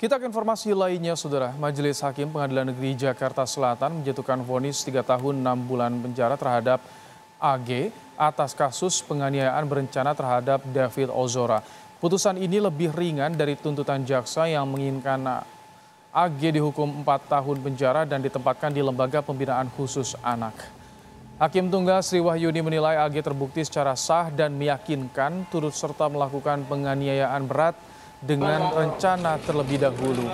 Kita ke informasi lainnya, Saudara. Majelis Hakim Pengadilan Negeri Jakarta Selatan menjatuhkan vonis 3 tahun 6 bulan penjara terhadap AG atas kasus penganiayaan berencana terhadap David Ozora. Putusan ini lebih ringan dari tuntutan jaksa yang menginginkan AG dihukum 4 tahun penjara dan ditempatkan di Lembaga Pembinaan Khusus Anak. Hakim Tunggal Sri Wahyuni menilai AG terbukti secara sah dan meyakinkan turut serta melakukan penganiayaan berat dengan rencana terlebih dahulu.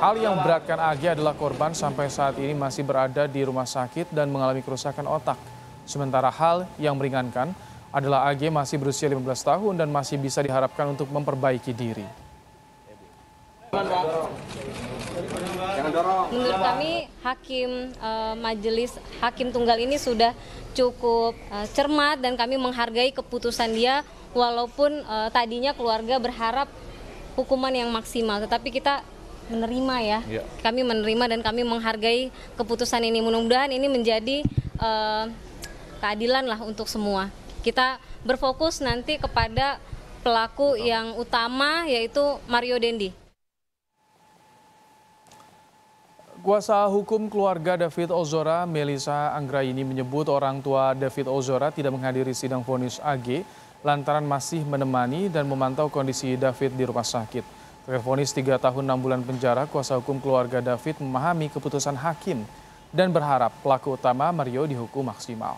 Hal yang beratkan Ag adalah korban sampai saat ini masih berada di rumah sakit dan mengalami kerusakan otak. Sementara hal yang meringankan adalah Ag masih berusia 15 tahun dan masih bisa diharapkan untuk memperbaiki diri. Menurut kami hakim eh, majelis hakim tunggal ini sudah cukup eh, cermat dan kami menghargai keputusan dia walaupun eh, tadinya keluarga berharap hukuman yang maksimal, tetapi kita menerima ya. ya. Kami menerima dan kami menghargai keputusan ini. Mudah-mudahan ini menjadi uh, keadilan lah untuk semua. Kita berfokus nanti kepada pelaku utama. yang utama yaitu Mario Dendi. Kuasa hukum keluarga David Ozora, Melisa Anggraini menyebut orang tua David Ozora tidak menghadiri sidang vonis AG lantaran masih menemani dan memantau kondisi David di rumah sakit. Terfonis 3 tahun 6 bulan penjara, kuasa hukum keluarga David memahami keputusan hakim dan berharap pelaku utama Mario dihukum maksimal.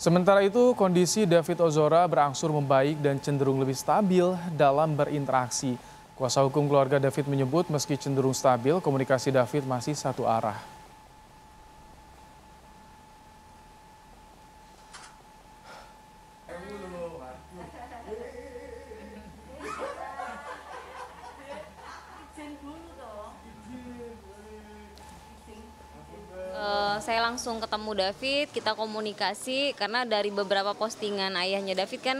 Sementara itu, kondisi David Ozora berangsur membaik dan cenderung lebih stabil dalam berinteraksi. Kuasa hukum keluarga David menyebut meski cenderung stabil, komunikasi David masih satu arah. saya langsung ketemu David, kita komunikasi karena dari beberapa postingan ayahnya David kan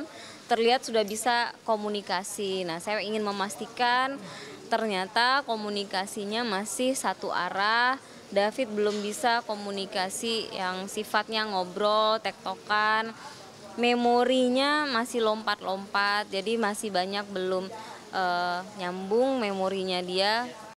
terlihat sudah bisa komunikasi. Nah, saya ingin memastikan ternyata komunikasinya masih satu arah. David belum bisa komunikasi yang sifatnya ngobrol, tektokan. Memorinya masih lompat-lompat, jadi masih banyak belum uh, nyambung memorinya dia